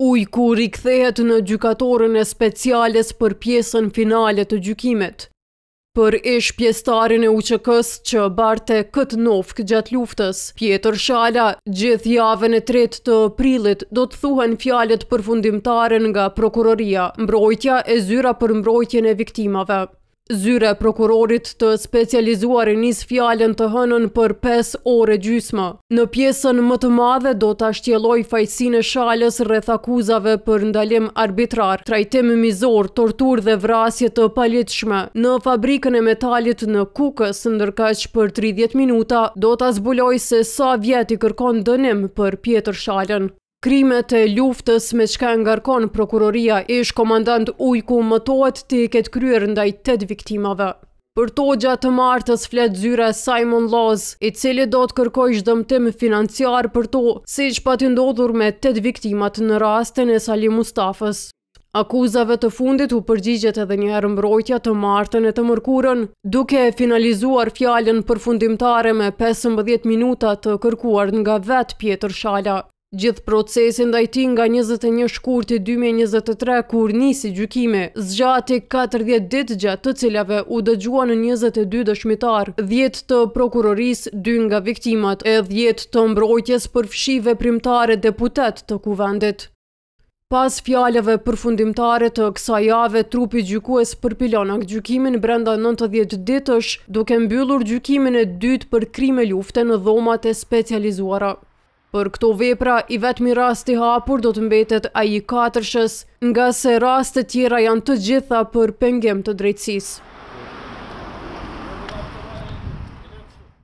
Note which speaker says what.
Speaker 1: Ujku rikthehet në gjykatorën e specialis për pjesën finalet të gjykimet. Për ish pjestarin e uqëkës që barte këtë nofk gjatë luftës, Pjetër Shala, gjithë javën e tret të prilit do të thuhen fjalet përfundimtaren nga prokuroria, mbrojtja e zyra për mbrojtjen e viktimave. Zyre prokurorit të specializuar i njës fjallën të hënën për 5 ore gjysmë. Në piesën më të madhe do të ashtjeloj fajsin e shalës rreth akuzave për ndalim arbitrar, trajtim mizor, tortur dhe vrasje të palitshme. Në fabrikën e metalit në kukës, ndërkash për 30 minuta, do të zbuloj se sa vjeti kërkon dënim për pjetër shalën. Krimet e luftës me shka ngarkon prokuroria ish komandant ujku mëtojt të i ketë kryer ndaj 8 viktimave. Për to gjatë martës fletë zyre Simon Laws, i cili do të kërkoj shdëmtim financiar për to, si që pati ndodhur me 8 viktimat në rastën e Sali Mustafës. Akuzave të fundit u përgjigjet edhe një mbrojtja të martën e të mërkurën, duke finalizuar fjallën përfundimtare me 15 minuta të kërkuar nga vetë Pjetër Shala. Gjithë procesin dhe ajti nga 21 shkurti 2023 kur nisi gjukime, zgjati 40 dit gjatë të cilave u dëgjua në 22 dëshmitar, 10 të prokuroris, 2 nga viktimat e 10 të mbrojtjes për fshive primtare deputet të kuvendit. Pas fjaleve përfundimtare të kësa jave, trupi gjykues për pilonak gjykimin brenda 90 ditësh duke mbyllur gjykimin e dytë për krime lufte në dhomat e specializuara. Për këto vepra, i vetëmi rast i hapur do të mbetet a i katërshës, nga se rast tjera janë të gjitha për pengem të drejtsis.